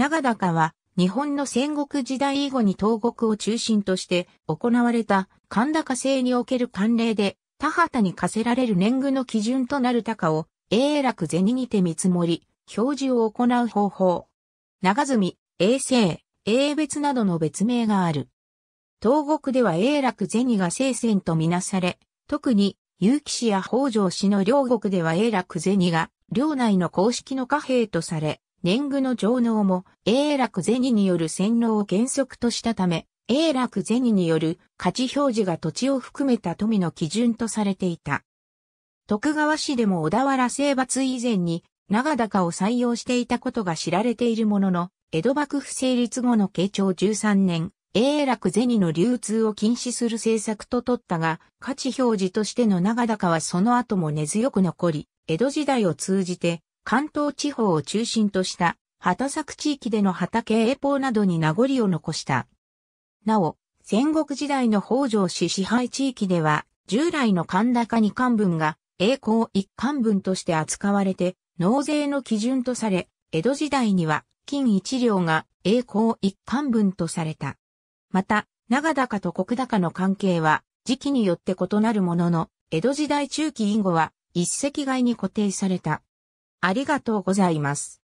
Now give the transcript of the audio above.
長高は日本の戦国時代以後に東国を中心として行われた神高制における慣例で田畑に課せられる年貢の基準となる高を永楽銭にて見積もり、表示を行う方法。長住、永世、永別などの別名がある。東国では永楽銭が聖戦とみなされ、特に結城市や北条氏の両国では永楽銭が領内の公式の貨幣とされ、年貢の上納も永楽銭による洗脳を原則としたため、永楽銭による価値表示が土地を含めた富の基準とされていた。徳川氏でも小田原征伐以前に長高を採用していたことが知られているものの、江戸幕府成立後の慶長13年、永楽銭の流通を禁止する政策と取ったが、価値表示としての長高はその後も根強く残り、江戸時代を通じて関東地方を中心とした畑作地域での畑栄法などに名残を残した。なお、戦国時代の北条氏支配地域では、従来の神高二官分が栄光一官分として扱われて、納税の基準とされ、江戸時代には金一両が栄光一貫分とされた。また、長高と国高の関係は時期によって異なるものの、江戸時代中期以後は一石外に固定された。ありがとうございます。